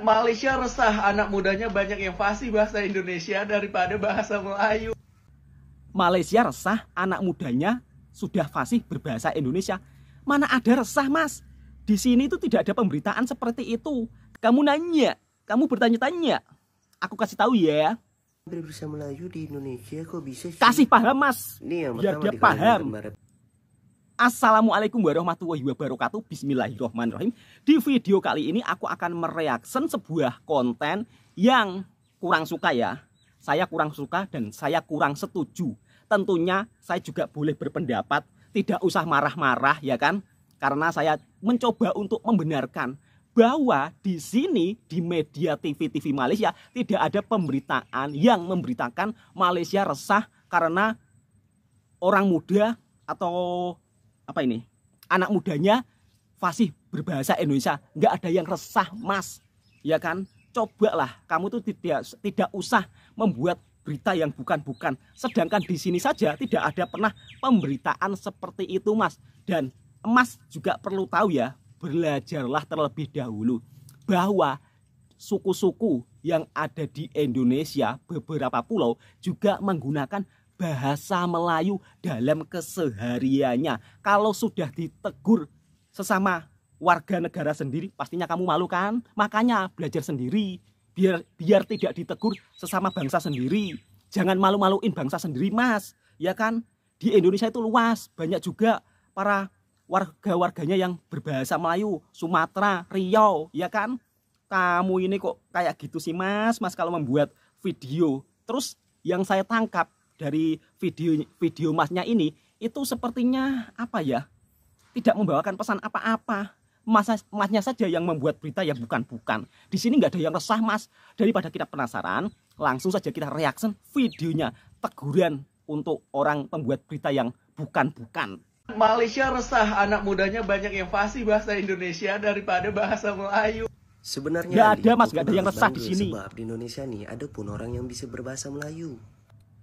Malaysia resah anak mudanya banyak yang fasih bahasa Indonesia daripada bahasa Melayu. Malaysia resah anak mudanya sudah fasih berbahasa Indonesia. Mana ada resah, Mas? Di sini itu tidak ada pemberitaan seperti itu. Kamu nanya, kamu bertanya-tanya. Aku kasih tahu ya. Berbahasa Melayu di Indonesia kok bisa sih? Kasih paham, Mas. Ini yang Biar dia paham. Kemarin. Assalamualaikum warahmatullahi wabarakatuh Bismillahirrahmanirrahim Di video kali ini aku akan mereaksen sebuah konten yang kurang suka ya Saya kurang suka dan saya kurang setuju Tentunya saya juga boleh berpendapat Tidak usah marah-marah ya kan Karena saya mencoba untuk membenarkan bahwa di sini di media TV-TV Malaysia tidak ada pemberitaan yang memberitakan Malaysia resah karena orang muda atau apa ini anak mudanya fasih berbahasa Indonesia nggak ada yang resah mas ya kan cobalah kamu tuh tidak tidak usah membuat berita yang bukan-bukan sedangkan di sini saja tidak ada pernah pemberitaan seperti itu mas dan emas juga perlu tahu ya belajarlah terlebih dahulu bahwa suku-suku yang ada di Indonesia beberapa pulau juga menggunakan bahasa Melayu dalam kesehariannya. Kalau sudah ditegur sesama warga negara sendiri, pastinya kamu malu kan? Makanya belajar sendiri, biar biar tidak ditegur sesama bangsa sendiri. Jangan malu-maluin bangsa sendiri, Mas. Ya kan? Di Indonesia itu luas, banyak juga para warga-warganya yang berbahasa Melayu, Sumatera, Riau, ya kan? Kamu ini kok kayak gitu sih, Mas? Mas kalau membuat video. Terus yang saya tangkap dari video video masnya ini itu sepertinya apa ya tidak membawakan pesan apa-apa mas masnya saja yang membuat berita yang bukan-bukan di sini nggak ada yang resah mas daripada kita penasaran langsung saja kita reaction videonya teguran untuk orang pembuat berita yang bukan-bukan Malaysia resah anak mudanya banyak yang fasih bahasa Indonesia daripada bahasa Melayu Sebenarnya nggak ada mas nggak ada yang resah di sini sebab di Indonesia nih ada pun orang yang bisa berbahasa Melayu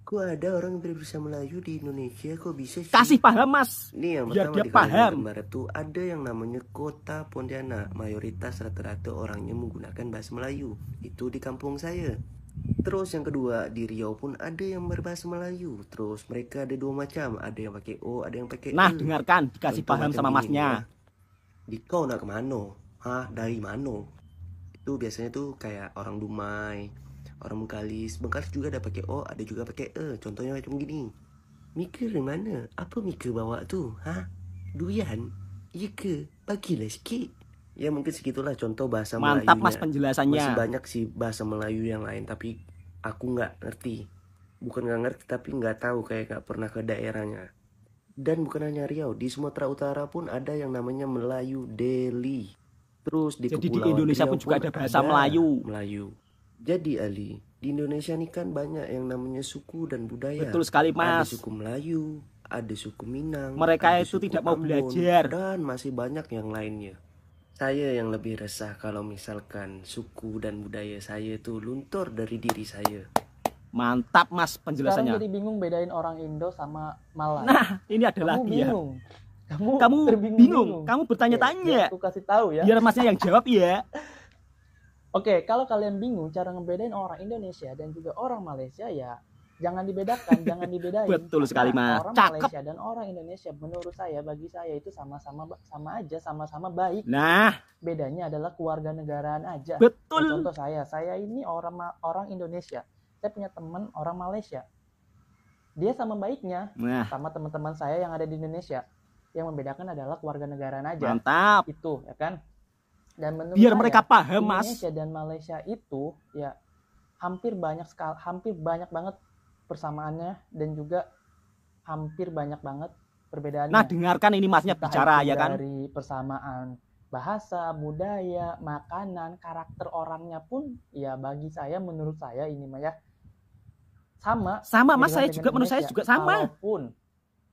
Kok ada orang yang berbahasa Melayu di Indonesia kok bisa sih? Kasih paham mas. Ini yang pertama ya, di paham. Barat itu ada yang namanya kota Pontianak. Mayoritas rata-rata orangnya menggunakan bahasa Melayu. Itu di kampung saya. Terus yang kedua di Riau pun ada yang berbahasa Melayu. Terus mereka ada dua macam, ada yang pakai O, ada yang pakai Nah, dengarkan, dikasih Contoh paham sama masnya. ya. di kau nak ke mana? Hah, dari mana? Itu biasanya tuh kayak orang Dumai, orang Bengkalis Bengkalis juga ada pakai O ada juga pakai E contohnya macam gini Mika di mana apa Mika bawa tu ha durian iya ke bagilah sikit ya mungkin segitulah contoh bahasa mantap Melayunya. mas penjelasannya masih banyak sih bahasa Melayu yang lain tapi aku nggak ngerti bukan nggak ngerti tapi nggak tahu kayak nggak pernah ke daerahnya dan bukan hanya Riau, di Sumatera Utara pun ada yang namanya Melayu Deli. Terus di Jadi di Indonesia pun juga ada bahasa ada Melayu. Melayu. Jadi Ali, di Indonesia nih kan banyak yang namanya suku dan budaya. Betul sekali Mas. Ada suku Melayu, ada suku Minang. Mereka itu tidak mau belajar dan masih banyak yang lainnya. Saya yang lebih resah kalau misalkan suku dan budaya saya itu luntur dari diri saya. Mantap Mas penjelasannya. Sekarang jadi bingung bedain orang Indo sama Malay. Nah, ini ada Kamu lagi bingung. Kamu, kamu bingung, bingung. kamu ya, bertanya-tanya. Ya, aku kasih tahu ya. Biar masnya yang jawab ya. Oke, kalau kalian bingung cara ngebedain orang Indonesia dan juga orang Malaysia ya jangan dibedakan, jangan dibedain. Betul sekali, Mas. Orang Cakep. Malaysia dan orang Indonesia menurut saya bagi saya itu sama-sama sama aja, sama-sama baik. Nah, bedanya adalah keluarga negaraan aja. Betul. Nah, contoh saya, saya ini orang orang Indonesia. Saya punya teman orang Malaysia. Dia sama baiknya nah. sama teman-teman saya yang ada di Indonesia. Yang membedakan adalah keluarga negaraan aja. Mantap. Itu, ya kan? dan menurut biar saya, mereka paham mas Indonesia dan Malaysia itu ya hampir banyak sekali hampir banyak banget persamaannya dan juga hampir banyak banget perbedaannya nah dengarkan ini masnya Kita bicara ya kan dari persamaan bahasa budaya makanan karakter orangnya pun ya bagi saya menurut saya ini mas ya sama sama mas saya juga menurut saya juga sama pun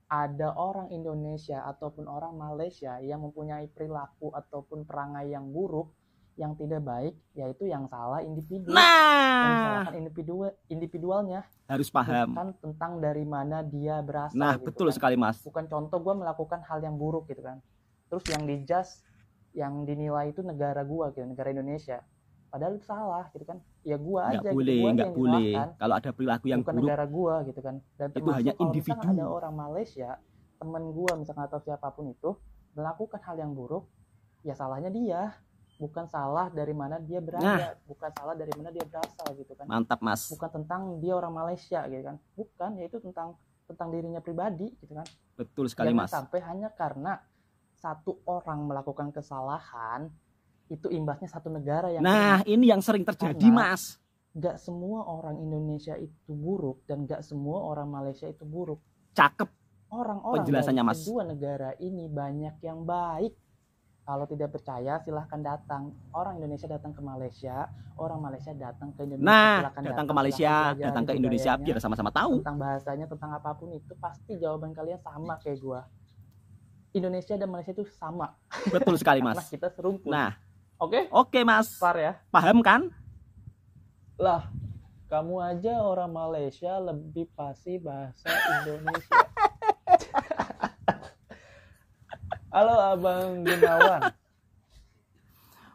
ada orang Indonesia ataupun orang Malaysia yang mempunyai perilaku ataupun perangai yang buruk yang tidak baik yaitu yang salah individu nah. yang salahkan individu individualnya harus paham kan tentang dari mana dia berasal nah gitu betul kan. sekali mas bukan contoh gue melakukan hal yang buruk gitu kan terus yang dijas yang dinilai itu negara gue gitu negara Indonesia padahal itu salah gitu kan ya gua nggak gitu, boleh gitu, nggak boleh kalau ada perilaku yang bukan buruk, negara gua gitu kan dan itu hanya individu ada orang Malaysia temen gua misalkan atau siapapun itu melakukan hal yang buruk ya salahnya dia bukan salah dari mana dia berada nah. bukan salah dari mana dia berasal gitu kan mantap mas bukan tentang dia orang Malaysia gitu kan bukan ya itu tentang tentang dirinya pribadi gitu kan betul sekali Jangan mas sampai hanya karena satu orang melakukan kesalahan itu imbasnya satu negara yang nah kena. ini yang sering terjadi Karena mas gak semua orang Indonesia itu buruk dan gak semua orang Malaysia itu buruk cakep orang-orang penjelasannya mas dua negara ini banyak yang baik kalau tidak percaya silahkan datang orang Indonesia datang ke Malaysia orang Malaysia datang ke Indonesia nah datang, datang ke Malaysia datang ke Indonesia biar sama-sama tahu tentang bahasanya tentang apapun itu pasti jawaban kalian sama kayak gua Indonesia dan Malaysia itu sama betul sekali mas kita serumpun nah Oke? Okay? Oke, okay, Mas. Par ya. Paham kan? Lah, kamu aja orang Malaysia lebih pasti bahasa Indonesia. Halo Abang Gunawan.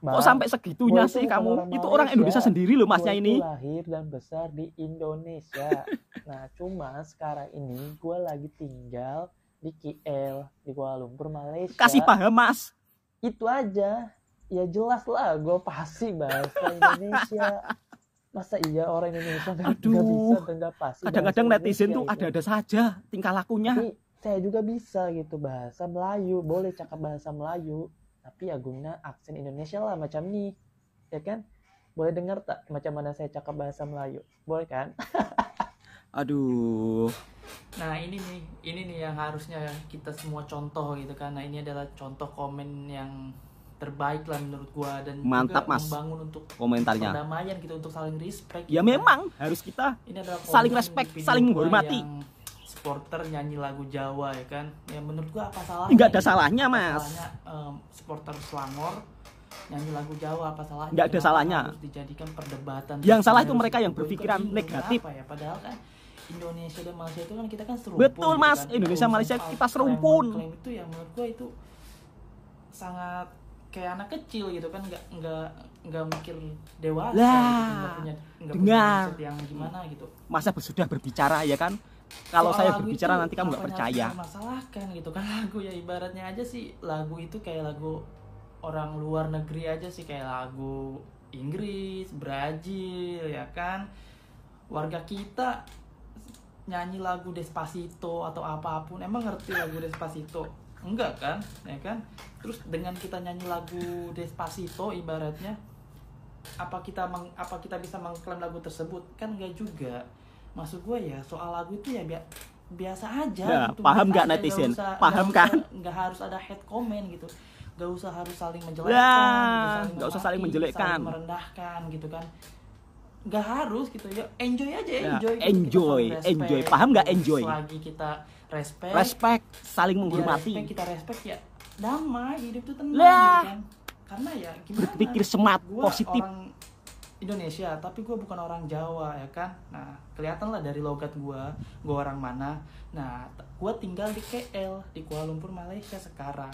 Kok oh, sampai segitunya sih kamu? Orang itu orang Indonesia sendiri loh masnya ini. lahir dan besar di Indonesia. nah, cuma sekarang ini gue lagi tinggal di KL, di Kuala Lumpur, Malaysia. Kasih paham, Mas. Itu aja ya jelas lah gue pasti bahasa Indonesia masa iya orang Indonesia nggak bisa dan nggak pasti kadang-kadang netizen tuh gitu. ada-ada saja tingkah lakunya tapi saya juga bisa gitu bahasa Melayu boleh cakap bahasa Melayu tapi ya guna aksen Indonesia lah macam nih ya kan boleh dengar tak macam mana saya cakap bahasa Melayu boleh kan aduh nah ini nih ini nih yang harusnya kita semua contoh gitu kan nah ini adalah contoh komen yang terbaik lah menurut gua dan mantap mas membangun untuk komentarnya damaian gitu untuk saling respect ya gitu. memang harus kita ini adalah saling respect saling menghormati supporter nyanyi lagu Jawa ya kan ya menurut gua apa salahnya nggak ada gitu? salahnya mas salahnya, um, supporter Selangor nyanyi lagu Jawa apa salahnya nggak ada Kenapa salahnya harus dijadikan perdebatan yang salah itu mereka yang berpikiran negatif ya padahal kan Indonesia dan Malaysia itu kan kita kan serumpun betul gitu mas kan? Indonesia Malaysia kita serumpun klaim itu yang menurut gua itu sangat kayak anak kecil gitu kan nggak nggak nggak mikir dewasa gitu, lah gitu, gak punya, gak dengar punya yang gimana gitu masa sudah berbicara ya kan kalau saya berbicara nanti kamu nggak percaya masalah kan gitu kan lagu ya ibaratnya aja sih lagu itu kayak lagu orang luar negeri aja sih kayak lagu Inggris Brazil ya kan warga kita nyanyi lagu Despacito atau apapun emang ngerti lagu Despacito enggak kan ya kan terus dengan kita nyanyi lagu Despacito ibaratnya apa kita meng, apa kita bisa mengklaim lagu tersebut kan enggak juga maksud gue ya soal lagu itu ya bi biasa aja ya, gitu. paham nggak netizen usah, paham gak kan nggak harus ada head comment gitu nggak usah harus saling menjelekkan ya, usah saling menjelekkan merendahkan gitu kan nggak harus gitu ya enjoy aja enjoy ya, enjoy gitu. enjoy paham nggak enjoy lagi kita respect respect saling menghormati respect, kita respect ya damai hidup tuh tenang lah. gitu kan karena ya gimana berpikir ya, smart gua positif orang Indonesia tapi gue bukan orang Jawa ya kan nah kelihatan lah dari logat gue gue orang mana nah gue tinggal di KL di Kuala Lumpur Malaysia sekarang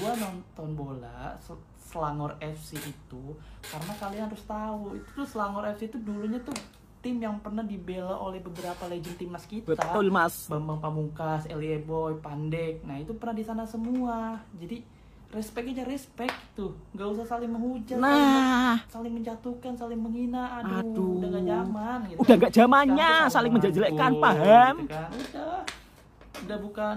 gua nonton bola Selangor FC itu karena kalian harus tahu itu tuh Selangor FC itu dulunya tuh tim yang pernah dibela oleh beberapa legend timnas kita betul mas Bambang Pamungkas, Elie Boy, Pandek nah itu pernah di sana semua jadi respect aja respect tuh nggak usah saling menghujat nah saling, saling menjatuhkan saling menghina aduh, aduh. udah gak zaman gitu udah gak zamannya saling menjelekkan paham gitu kan. udah udah bukan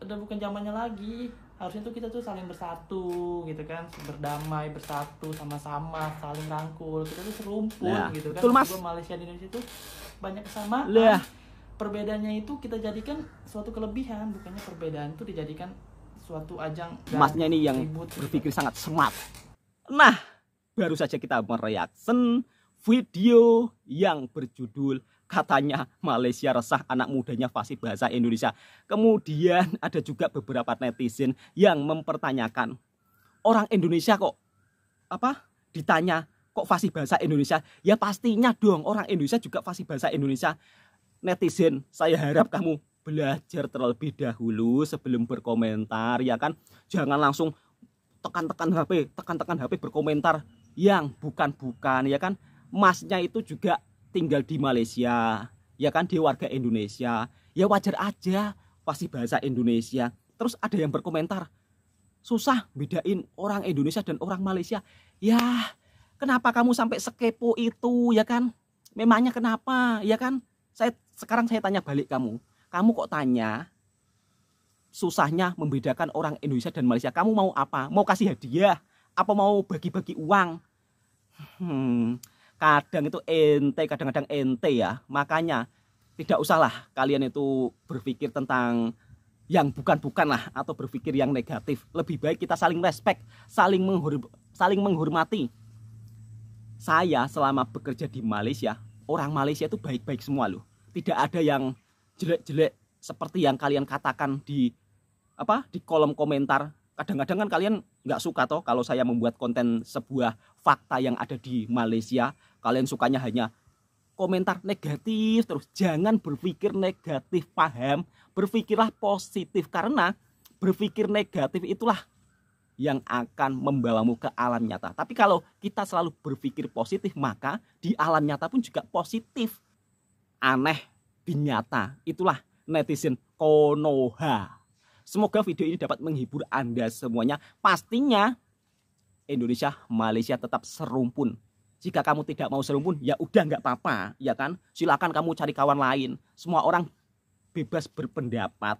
udah bukan zamannya lagi harusnya tuh kita tuh saling bersatu gitu kan berdamai bersatu sama-sama saling rangkul kita tuh serumpun nah, gitu kan betul, mas. Malaysia di Indonesia tuh banyak kesamaan Liah. perbedaannya itu kita jadikan suatu kelebihan bukannya perbedaan itu dijadikan suatu ajang masnya ini yang ribut, gitu. berpikir gitu. sangat smart nah baru saja kita mereaction video yang berjudul katanya Malaysia resah anak mudanya fasih bahasa Indonesia. Kemudian ada juga beberapa netizen yang mempertanyakan orang Indonesia kok apa ditanya kok fasih bahasa Indonesia? Ya pastinya dong orang Indonesia juga fasih bahasa Indonesia. Netizen, saya harap kamu belajar terlebih dahulu sebelum berkomentar ya kan. Jangan langsung tekan-tekan HP, tekan-tekan HP berkomentar yang bukan-bukan ya kan. Masnya itu juga tinggal di Malaysia, ya kan dia warga Indonesia, ya wajar aja pasti bahasa Indonesia. Terus ada yang berkomentar, susah bedain orang Indonesia dan orang Malaysia. Ya, kenapa kamu sampai sekepo itu, ya kan? Memangnya kenapa, ya kan? Saya sekarang saya tanya balik kamu. Kamu kok tanya susahnya membedakan orang Indonesia dan Malaysia? Kamu mau apa? Mau kasih hadiah? Apa mau bagi-bagi uang? Hmm, kadang itu ente kadang-kadang ente ya makanya tidak usahlah kalian itu berpikir tentang yang bukan-bukan lah atau berpikir yang negatif lebih baik kita saling respect saling menghur saling menghormati saya selama bekerja di Malaysia orang Malaysia itu baik-baik semua loh tidak ada yang jelek-jelek seperti yang kalian katakan di apa di kolom komentar kadang-kadang kan kalian nggak suka toh kalau saya membuat konten sebuah fakta yang ada di Malaysia. Kalian sukanya hanya komentar negatif terus jangan berpikir negatif paham berpikirlah positif karena berpikir negatif itulah yang akan membawamu ke alam nyata tapi kalau kita selalu berpikir positif maka di alam nyata pun juga positif aneh di nyata itulah netizen konoha semoga video ini dapat menghibur anda semuanya pastinya Indonesia Malaysia tetap serumpun jika kamu tidak mau serumpun ya udah nggak apa-apa ya kan silakan kamu cari kawan lain semua orang bebas berpendapat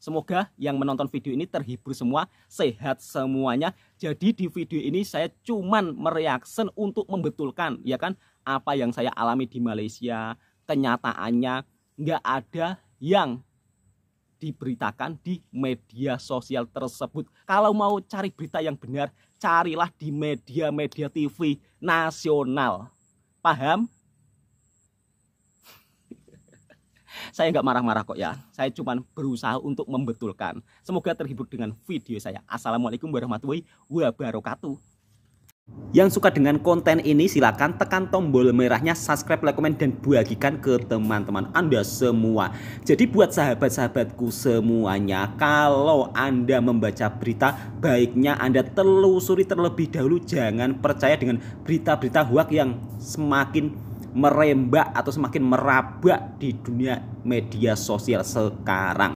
semoga yang menonton video ini terhibur semua sehat semuanya jadi di video ini saya cuman mereaksen untuk membetulkan ya kan apa yang saya alami di Malaysia kenyataannya nggak ada yang diberitakan di media sosial tersebut kalau mau cari berita yang benar carilah di media-media TV nasional. Paham? saya nggak marah-marah kok ya. Saya cuma berusaha untuk membetulkan. Semoga terhibur dengan video saya. Assalamualaikum warahmatullahi wabarakatuh. Yang suka dengan konten ini silahkan tekan tombol merahnya subscribe, like, komen dan bagikan ke teman-teman Anda semua. Jadi buat sahabat-sahabatku semuanya, kalau Anda membaca berita baiknya Anda telusuri terlebih dahulu jangan percaya dengan berita-berita hoax yang semakin merembak atau semakin meraba di dunia media sosial sekarang.